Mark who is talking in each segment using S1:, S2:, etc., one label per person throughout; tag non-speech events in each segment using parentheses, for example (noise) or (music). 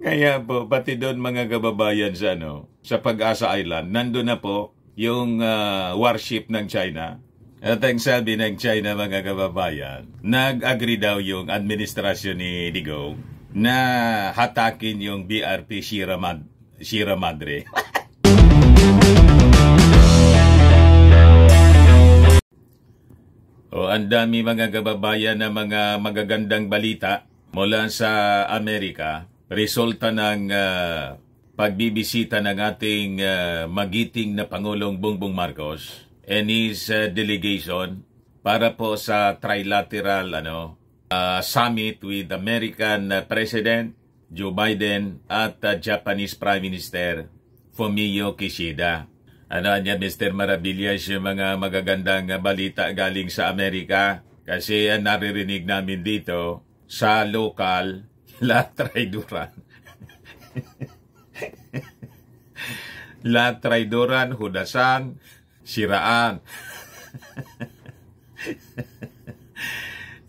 S1: Kaya po, pati doon mga kababayan sa, ano, sa Pag-asa Island, nandoon na po yung uh, warship ng China. At ang sabi ng China mga kababayan, nag-agree daw yung administrasyon ni Digong na hatakin yung BRP Sierra, Mad- Sierra Madre. (laughs) o ang dami mga kababayan na mga magagandang balita mula sa Amerika resulta ng uh, pagbibisita ng ating uh, magiting na Pangulong Bongbong Marcos and his uh, delegation para po sa trilateral ano uh, summit with American President Joe Biden at uh, Japanese Prime Minister Fumio Kishida. Ano niya Mr. Marabillas yung mga magagandang balita galing sa Amerika kasi uh, naririnig namin dito sa local La traidoran. La traidoran, hudasan, siraan.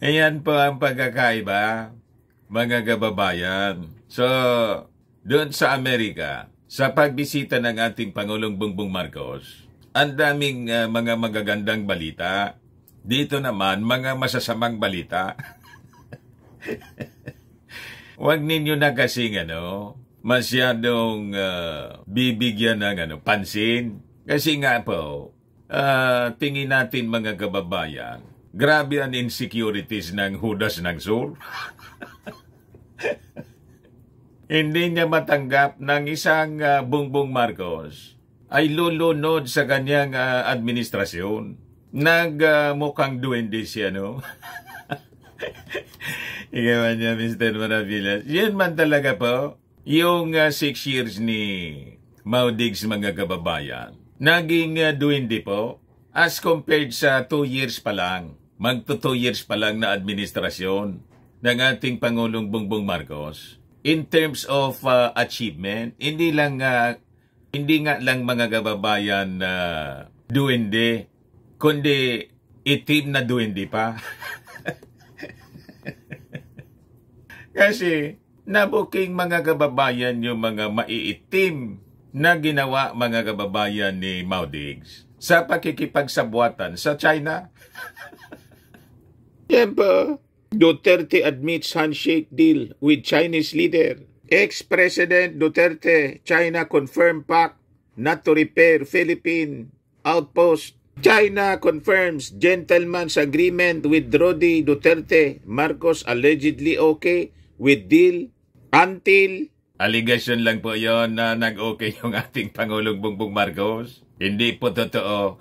S1: Ayan po ang pagkakaiba, mga kababayan. So, doon sa Amerika, sa pagbisita ng ating Pangulong Bongbong Marcos, ang daming uh, mga magagandang balita. Dito naman, mga masasamang balita. (laughs) Huwag ninyo na kasing ano, masyadong uh, bibigyan ng ano, pansin. Kasi nga po, uh, tingin natin mga kababayan, grabe ang insecurities ng hudas ng soul. (laughs) Hindi niya matanggap ng isang uh, Bongbong Marcos ay lulunod sa kanyang uh, administrasyon. Nagmukhang uh, duwende siya, no? (laughs) Ikaw niya, Mr. Maravillas. Yan man talaga po, yung 6 uh, ah, years ni Maudigs mga kababayan, naging uh, duwindi po as compared sa 2 years pa lang, magto 2 years pa lang na administrasyon ng ating Pangulong Bongbong Marcos. In terms of uh, achievement, hindi lang uh, hindi nga lang mga kababayan na uh, duwindi, kundi itim na duwindi pa. (laughs) Kasi nabuking mga kababayan yung mga maiitim na ginawa mga kababayan ni Mao Maudigs sa pakikipagsabwatan sa China. (laughs) Yan Duterte admits handshake deal with Chinese leader. Ex-President Duterte, China confirmed pact not to repair Philippine outpost. China confirms gentleman's agreement with Rodi Duterte. Marcos allegedly okay with deal until... Aligasyon lang po yon na nag-okay (laughs) yung ating Pangulong Bongbong Marcos. Hindi po totoo.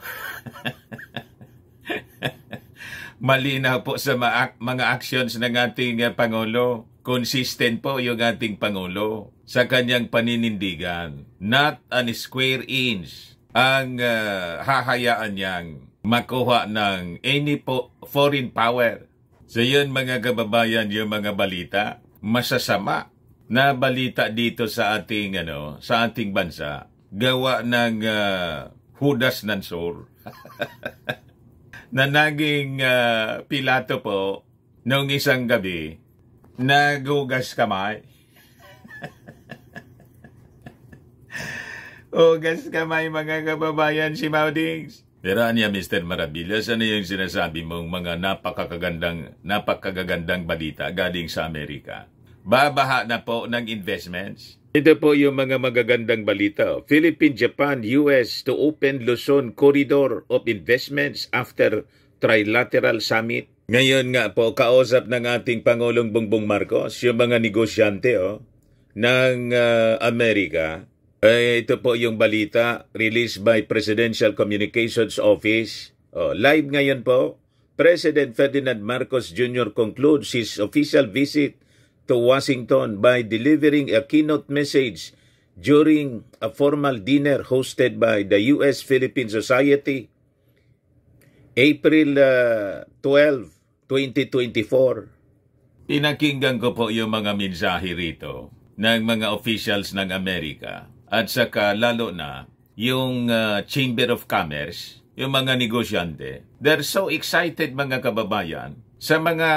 S1: (laughs) Malinaw po sa mga actions ng ating uh, Pangulo. Consistent po yung ating Pangulo sa kanyang paninindigan. Not an square inch ang uh, hahayaan niyang makuha ng any po foreign power. So yun mga kababayan, yung mga balita masasama na balita dito sa ating ano, sa ating bansa gawa ng uh, Judas Nansor (laughs) na naging uh, Pilato po noong isang gabi nagugas kamay. (laughs) Ugas kamay mga kababayan si Maudings. Merania, Mr. Marabillas, ano yung sinasabi mong mga napakagandang, napakagagandang balita galing sa Amerika? Babaha na po ng investments? Ito po yung mga magagandang balita. Philippine, Japan, US to open Luzon Corridor of Investments after Trilateral Summit. Ngayon nga po, kausap ng ating Pangulong Bongbong Marcos, yung mga negosyante oh, ng uh, Amerika, eh, ito po yung balita, released by Presidential Communications Office. Oh, live ngayon po, President Ferdinand Marcos Jr. concludes his official visit to Washington by delivering a keynote message during a formal dinner hosted by the U.S.-Philippine Society. April uh, 12, 2024. Pinakinggan ko po yung mga mensahe rito ng mga officials ng Amerika. At saka lalo na yung uh, Chamber of Commerce, yung mga negosyante, they're so excited mga kababayan sa mga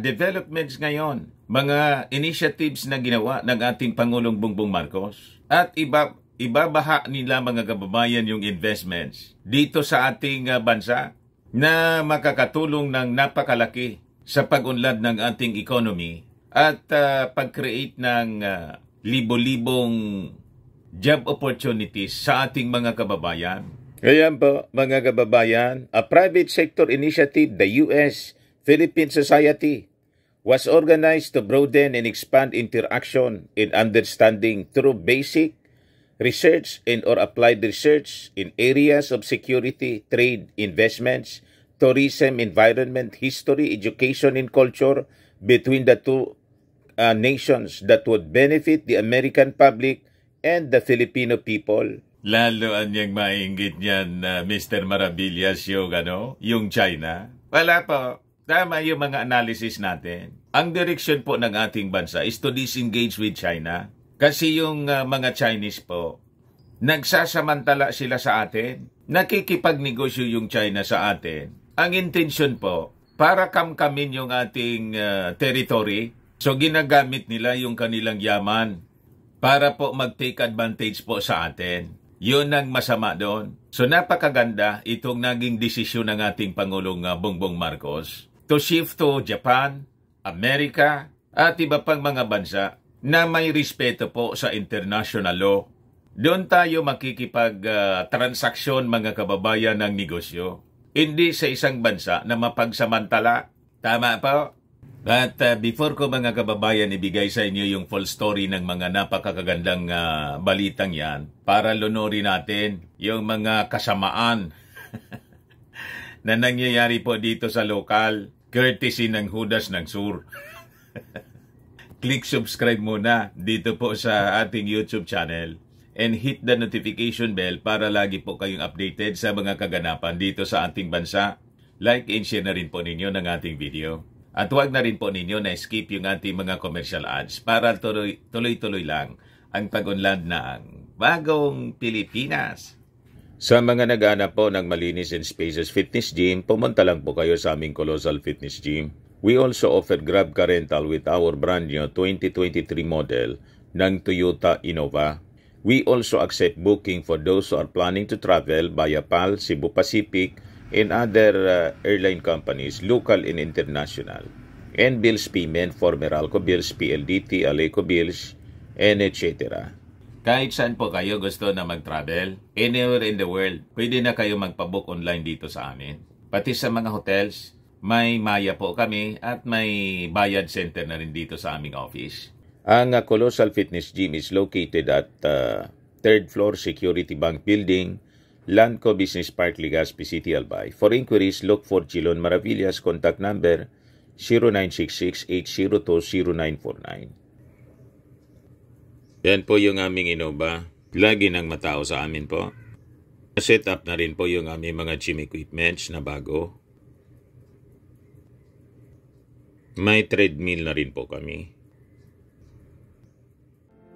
S1: developments ngayon, mga initiatives na ginawa ng ating Pangulong Bongbong Marcos at iba ibabaha nila mga kababayan yung investments dito sa ating uh, bansa na makakatulong ng napakalaki sa pag-unlad ng ating economy at uh, pag-create ng uh, libo-libong job opportunities sa ating mga kababayan? Ngayon po, mga kababayan, a private sector initiative, the U.S. Philippine Society, was organized to broaden and expand interaction and understanding through basic research and or applied research in areas of security, trade, investments, tourism, environment, history, education, and culture between the two uh, nations that would benefit the American public and the Filipino people. Lalo anyang maingit niyan, uh, Mr. Marabillas, yung, ano, yung China? Wala po. Tama yung mga analysis natin. Ang direksyon po ng ating bansa is to disengage with China. Kasi yung uh, mga Chinese po, nagsasamantala sila sa atin. Nakikipagnegosyo yung China sa atin. Ang intensyon po, para kamkamin yung ating uh, territory. So ginagamit nila yung kanilang yaman para po mag-take advantage po sa atin. Yun ang masama doon. So napakaganda itong naging desisyon ng ating Pangulong ah, Bongbong Marcos to shift to Japan, Amerika, at iba pang mga bansa na may respeto po sa international law. Doon tayo makikipag-transaksyon ah, uh, mga kababayan ng negosyo. Hindi sa isang bansa na mapagsamantala. Tama po? But uh, before ko mga kababayan ibigay sa inyo yung full story ng mga napakagandang uh, balitang yan, para lunori natin yung mga kasamaan (laughs) na nangyayari po dito sa lokal, courtesy ng Judas ng Sur. (laughs) Click subscribe muna dito po sa ating YouTube channel and hit the notification bell para lagi po kayong updated sa mga kaganapan dito sa ating bansa. Like and share na rin po ninyo ng ating video. At huwag na rin po ninyo na skip yung ating mga commercial ads para tuloy-tuloy lang ang pag-unlad ng bagong Pilipinas. Sa mga naghanap po ng malinis and spaces fitness gym, pumunta lang po kayo sa aming Colossal Fitness Gym. We also offer Grab Car Rental with our brand new 2023 model ng Toyota Innova. We also accept booking for those who are planning to travel via PAL, Cebu Pacific, in other uh, airline companies, local and international, and bills payment for Meralco bills, PLDT, Aleco bills, and etc. Kahit saan po kayo gusto na mag-travel, anywhere in the world, pwede na kayo magpabook online dito sa amin. Pati sa mga hotels, may maya po kami at may bayad center na rin dito sa aming office. Ang uh, Colossal Fitness Gym is located at uh, third floor Security Bank Building, Landco Business Park, Legazpi City, Albay. For inquiries, look for Gilon Maravillas, contact number 0966-802-0949. Yan po yung aming inoba. Lagi ng matao sa amin po. Set up na rin po yung aming mga gym equipments na bago. May treadmill na rin po kami.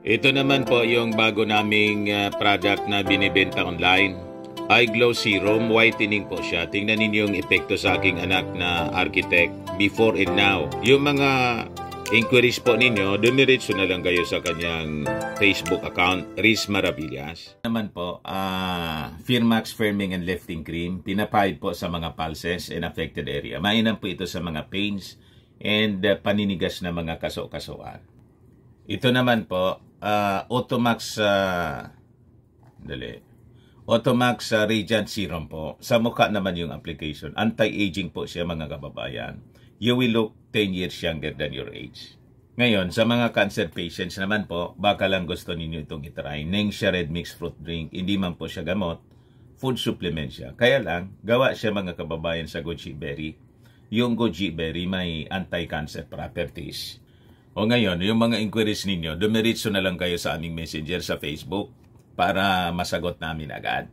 S1: Ito naman po yung bago naming ah, product na binibenta online. Eye Glow Serum, whitening po siya. Tingnan ninyo yung epekto sa aking anak na architect before and now. Yung mga inquiries po ninyo, dumiretso na lang kayo sa kanyang Facebook account, Riz Maravillas. Naman po, uh, Firmax Firming and Lifting Cream, pinapahid po sa mga pulses and affected area. Mainam po ito sa mga pains and uh, paninigas na mga kaso-kasuan. Ito naman po, uh, Automax, uh, dali, Automax uh, Radiant Serum po. Sa mukha naman yung application. Anti-aging po siya mga kababayan. You will look 10 years younger than your age. Ngayon, sa mga cancer patients naman po, baka lang gusto ninyo itong itry. Ningxia Red Mixed Fruit Drink, hindi man po siya gamot. Food supplement siya. Kaya lang, gawa siya mga kababayan sa goji berry. Yung goji berry may anti-cancer properties. O ngayon, yung mga inquiries ninyo, dumiritso na lang kayo sa aming messenger sa Facebook para masagot namin agad.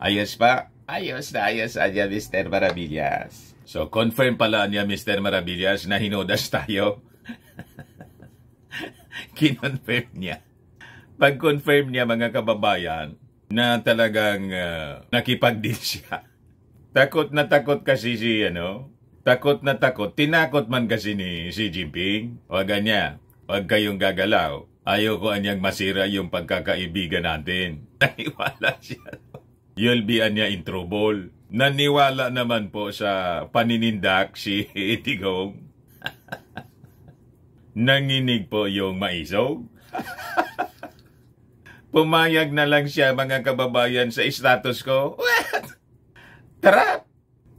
S1: Ayos pa? Ayos na ayos niya Mr. Marabillas. So confirm pala niya Mr. Marabillas na hinodas tayo. (laughs) Kinonfirm niya. Pag-confirm niya mga kababayan na talagang uh, ah, nakipag-deal (laughs) siya. Takot na takot kasi si ano, takot na takot, tinakot man kasi ni Xi Jinping. Huwag niya, huwag kayong gagalaw. Ayoko anyang masira yung pagkakaibigan natin. (laughs) Naniwala siya. You'll be anya in trouble. Naniwala naman po sa paninindak si Itigong. (laughs) (laughs) Nanginig po yung maisog. Pumayag na lang siya mga kababayan sa status ko. What? Trap!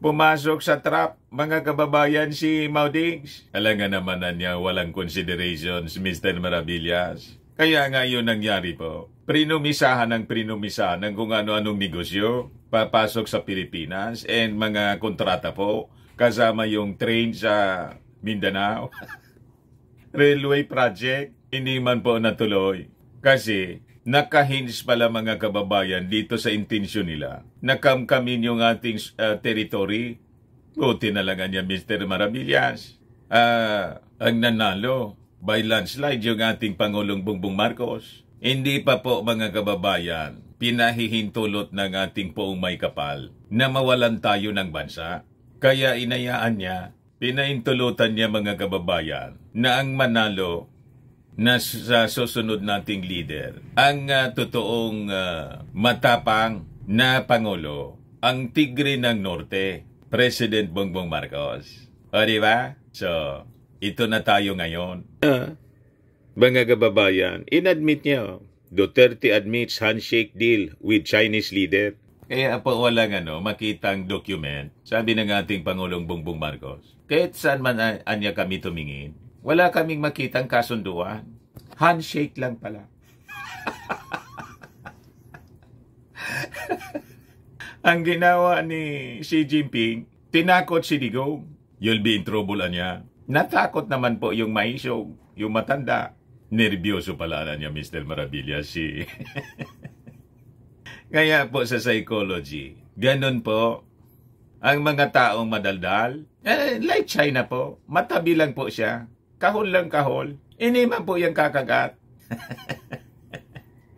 S1: Pumasok sa trap, mga kababayan, si Maudings. Alam nga naman na niya walang considerations, Mr. Maravillas. Kaya nga yun nangyari po. Prinumisahan ng prinumisahan ng kung ano-anong negosyo, papasok sa Pilipinas, and mga kontrata po, kasama yung train sa Mindanao. (laughs) Railway project, hindi man po natuloy. Kasi nakahinge pala mga kababayan dito sa intensyon nila. Nakamkamin yung ating uh, territory. Buti na lang niya Mr. Marabillas. Uh, ah, ang nanalo by landslide yung ating Pangulong Bongbong Marcos. Hindi pa po mga kababayan, pinahihintulot ng ating poong may kapal na mawalan tayo ng bansa. Kaya inayaan niya, pinahintulutan niya mga kababayan na ang manalo na sa susunod nating leader ang uh, totoong uh, matapang na Pangulo, ang Tigre ng Norte, President Bongbong Marcos. O di ba? So, ito na tayo ngayon. Uh, mga kababayan, inadmit niya, Duterte admits handshake deal with Chinese leader. Kaya pa walang ano, makitang document, sabi ng ating Pangulong Bongbong Marcos. Kahit saan man anya kami tumingin, wala kaming makitang kasunduan. Handshake lang pala. (laughs) Ang ginawa ni Xi Jinping, tinakot si Digo. You'll be in trouble, anya. Natakot naman po yung maisyog, yung matanda. Nervyoso pala na niya, Mr. Marabilia, si... (laughs) Kaya po sa psychology, ganun po ang mga taong madaldal. Eh, like China po, matabi lang po siya. kahol lang kahol, hindi po kakagat. (laughs)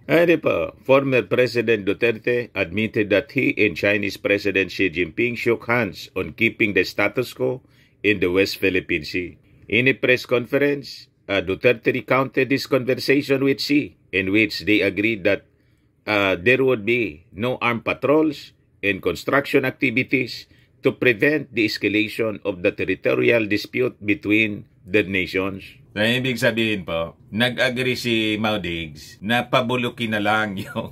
S1: Ayan po, former President Duterte admitted that he and Chinese President Xi Jinping shook hands on keeping the status quo in the West Philippine Sea. In a press conference, uh, Duterte recounted this conversation with Xi, in which they agreed that uh, there would be no armed patrols and construction activities to prevent the escalation of the territorial dispute between Dead Nations. Na ibig sabihin po, nag-agree si Maudigs na pabulukin na lang (laughs) yung...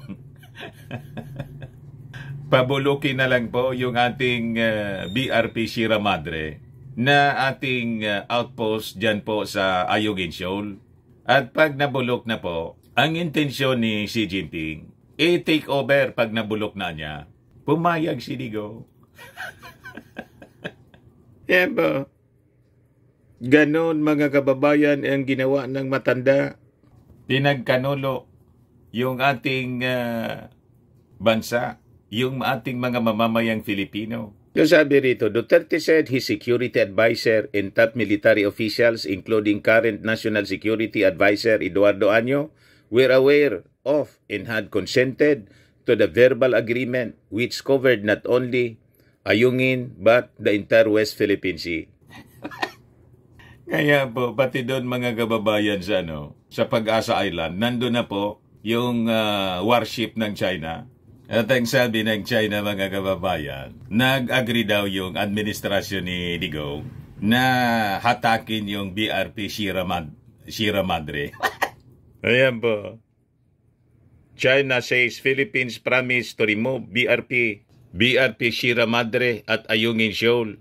S1: pabulukin na lang po yung ating uh, eh, BRP Sierra Madre na ating uh, outpost dyan po sa Ayugin Shoal. At pag nabulok na po, ang intensyon ni Xi Jinping, i-take eh, over pag nabulok na niya. Pumayag si Digo. (laughs) Yan yeah, Ganon mga kababayan ang ginawa ng matanda. Pinagkanulo yung ating uh, bansa, yung ating mga mamamayang Filipino. Yung sabi rito, Duterte said his security advisor and top military officials including current National Security Advisor Eduardo Año were aware of and had consented to the verbal agreement which covered not only Ayungin but the entire West Philippine Sea. Kaya po, pati doon mga kababayan sa, ano, sa Pag-asa Island, nando na po yung uh, warship ng China. At ang sabi ng China mga kababayan, nag-agree daw yung administrasyon ni Digong na hatakin yung BRP Sierra, Mad Sierra Madre. (laughs) Ayan po. China says Philippines promise to remove BRP, BRP Sierra Madre at Ayungin Shoal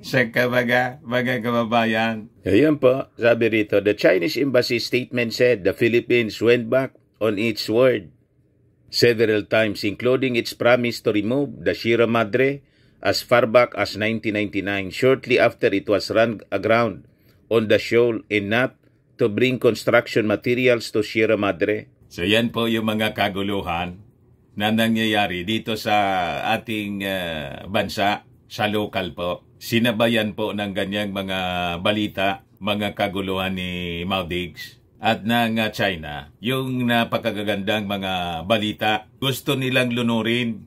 S1: Saka mga, mga kababayan. Ayun po, sabi rito, the Chinese embassy statement said the Philippines went back on its word several times, including its promise to remove the Sierra Madre as far back as 1999, shortly after it was run aground on the shoal and not to bring construction materials to Sierra Madre. So yan po yung mga kaguluhan na nangyayari dito sa ating uh, bansa sa local po. Sinabayan po ng ganyang mga balita, mga kaguluhan ni Mao Diggs at ng ah, China. Yung napakagagandang mga balita, gusto nilang lunurin.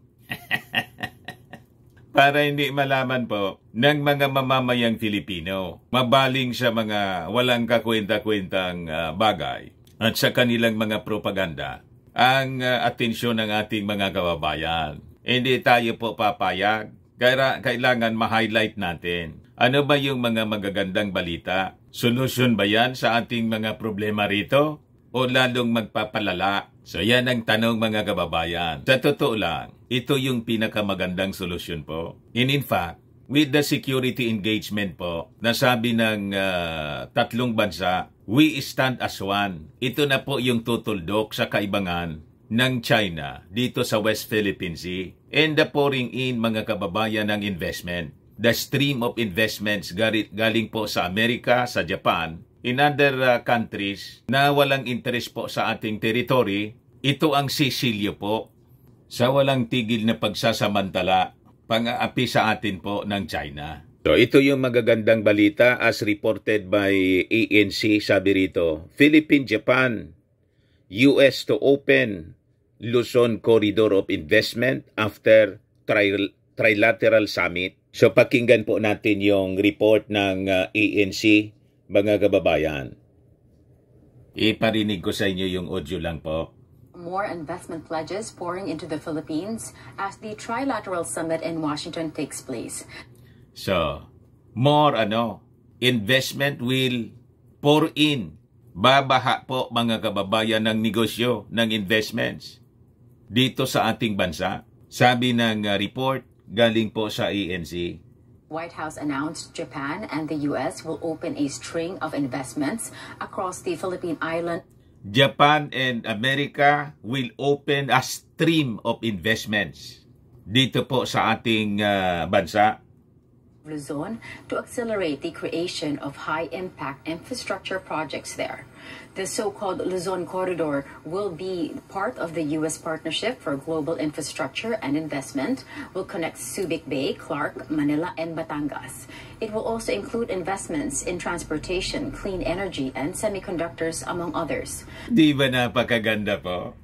S1: (laughs) Para hindi malaman po ng mga mamamayang Filipino, mabaling sa mga walang kakwenta-kwentang ah, bagay at sa kanilang mga propaganda ang ah, atensyon ng ating mga kababayan. Hindi tayo po papayag kailangan ma-highlight natin. Ano ba yung mga magagandang balita? Solusyon ba yan sa ating mga problema rito? O lalong magpapalala? So yan ang tanong mga kababayan. Sa totoo lang, ito yung pinakamagandang solusyon po. And in fact, with the security engagement po, nasabi ng uh, tatlong bansa, we stand as one. Ito na po yung tutuldok sa kaibangan ng China dito sa West Philippine Sea and the pouring in mga kababayan ng investment. The stream of investments galing po sa Amerika, sa Japan, in other uh, countries na walang interes po sa ating territory, ito ang sisilyo po sa walang tigil na pagsasamantala pang-aapi sa atin po ng China. So ito yung magagandang balita as reported by ANC sabi rito, Philippine Japan US to open Luzon Corridor of Investment after tri- Trilateral Summit. So pakinggan po natin yung report ng uh, ANC, mga kababayan. Iparinig ko sa inyo yung audio lang po.
S2: More investment pledges pouring into the Philippines as the trilateral summit in Washington takes place.
S1: So, more ano, investment will pour in. Babaha po mga kababayan ng negosyo ng investments dito sa ating bansa. Sabi ng ah, report galing po sa ANC,
S2: White House announced Japan and the U.S. will open a string of investments across the Philippine island.
S1: Japan and America will open a stream of investments dito po sa ating uh, bansa.
S2: Luzon to accelerate the creation of high impact infrastructure projects there. The so called Luzon Corridor will be part of the U.S. Partnership for Global Infrastructure and Investment, will connect Subic Bay, Clark, Manila, and Batangas. It will also include investments in transportation, clean energy, and semiconductors, among others.
S1: Di ba napakaganda po?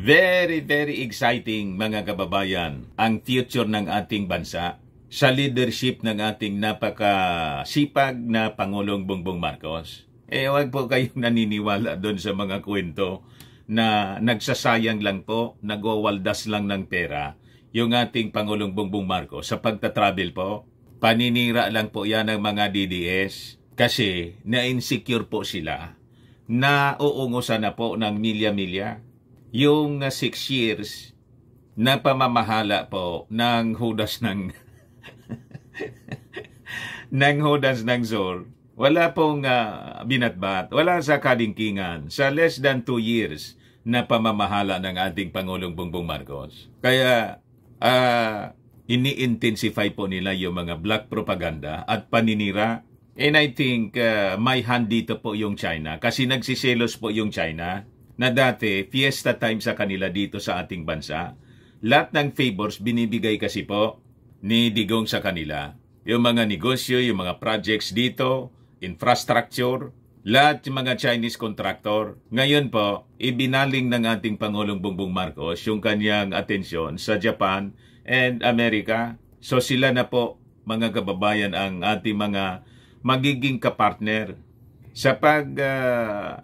S1: Very, very exciting mga kababayan ang future ng ating bansa. sa leadership ng ating napakasipag na Pangulong Bongbong Marcos. Eh, wag po kayong (laughs) naniniwala doon sa mga kwento na nagsasayang lang po, nagwawaldas lang ng pera yung ating Pangulong Bongbong Marcos sa pagta-travel po. Paninira lang po yan ng mga DDS kasi na-insecure po sila na uungusan na po ng milya-milya. Yung 6 years na pamamahala po ng hudas ng (laughs) ng Hodans ng Zor, wala pong uh, binatbat, wala sa kalingkingan sa less than 2 years na pamamahala ng ating Pangulong Bongbong Marcos. Kaya uh, ini-intensify po nila yung mga black propaganda at paninira. And I think uh, may hand dito po yung China kasi nagsiselos po yung China na dati fiesta time sa kanila dito sa ating bansa. Lahat ng favors binibigay kasi po ni Digong sa kanila. Yung mga negosyo, yung mga projects dito, infrastructure, lahat yung mga Chinese contractor. Ngayon po, ibinaling ng ating Pangulong Bongbong Marcos yung kanyang atensyon sa Japan and America. So sila na po, mga kababayan, ang ating mga magiging kapartner sa pag uh,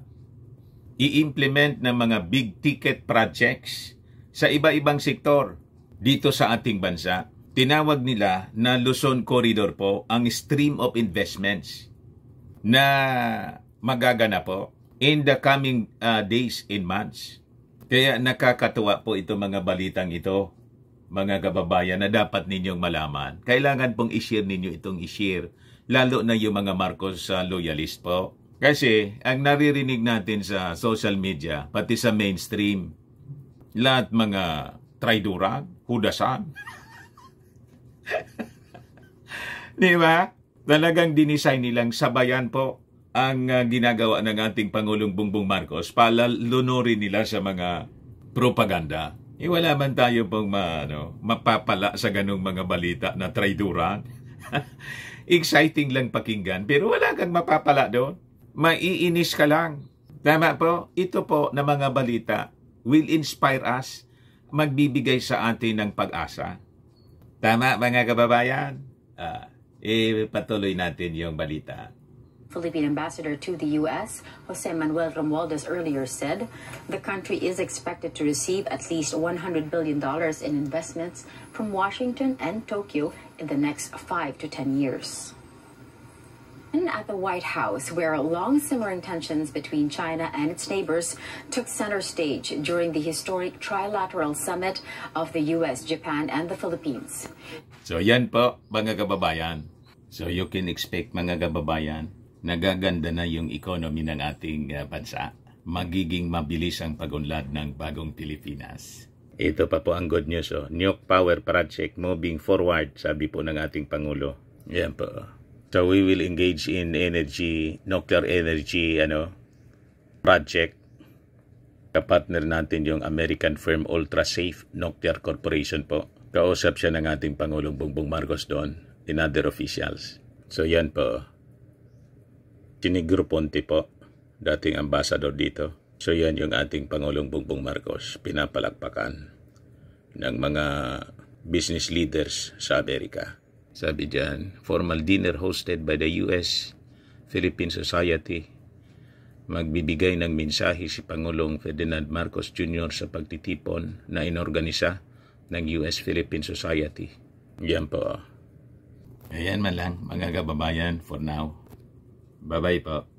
S1: i-implement ng mga big ticket projects sa iba-ibang sektor dito sa ating bansa tinawag nila na Luzon Corridor po ang stream of investments na magagana po in the coming uh, days and months. Kaya nakakatuwa po ito mga balitang ito, mga kababayan, na dapat ninyong malaman. Kailangan pong ishare ninyo itong ishare, lalo na yung mga Marcos uh, loyalist po. Kasi ang naririnig natin sa social media, pati sa mainstream, lahat mga traidurag, hudasan. (laughs) Di ba? Talagang dinisign nilang sabayan po ang uh, ginagawa ng ating Pangulong Bongbong Marcos para lunurin nila sa mga propaganda. Eh, wala man tayo pong ma, ano, mapapala sa ganung mga balita na traiduran. (laughs) Exciting lang pakinggan, pero wala kang mapapala doon. Maiinis ka lang. Tama po, ito po na mga balita will inspire us, magbibigay sa atin ng pag-asa Tama mga kababayan? Uh, ipatuloy natin yung balita.
S2: Philippine ambassador to the U.S., Jose Manuel Romualdez, earlier said the country is expected to receive at least $100 billion in investments from Washington and Tokyo in the next 5 to 10 years at the White House, where long simmering tensions between China and its neighbors took center stage during the historic trilateral summit of the U.S., Japan, and the Philippines.
S1: So yan po mga kababayan. So you can expect mga kababayan, nagaganda na yung economy ng ating uh, bansa. Magiging mabilis ang pagunlad ng bagong Pilipinas. Ito pa po ang good news. Oh. New Power Project moving forward, sabi po ng ating Pangulo. Yan po. So we will engage in energy, nuclear energy, ano, project. Kapartner natin yung American firm Ultra Safe Nuclear Corporation po. Kausap siya ng ating Pangulong Bongbong Marcos doon and other officials. So yan po. Tinigro Ponte po, dating ambassador dito. So yan yung ating Pangulong Bongbong Marcos, pinapalakpakan ng mga business leaders sa Amerika. Sabi dyan, formal dinner hosted by the U.S. Philippine Society. Magbibigay ng mensahe si Pangulong Ferdinand Marcos Jr. sa pagtitipon na inorganisa ng U.S. Philippine Society. Yan po. Ayan man lang, mga kababayan, for now. Bye-bye po.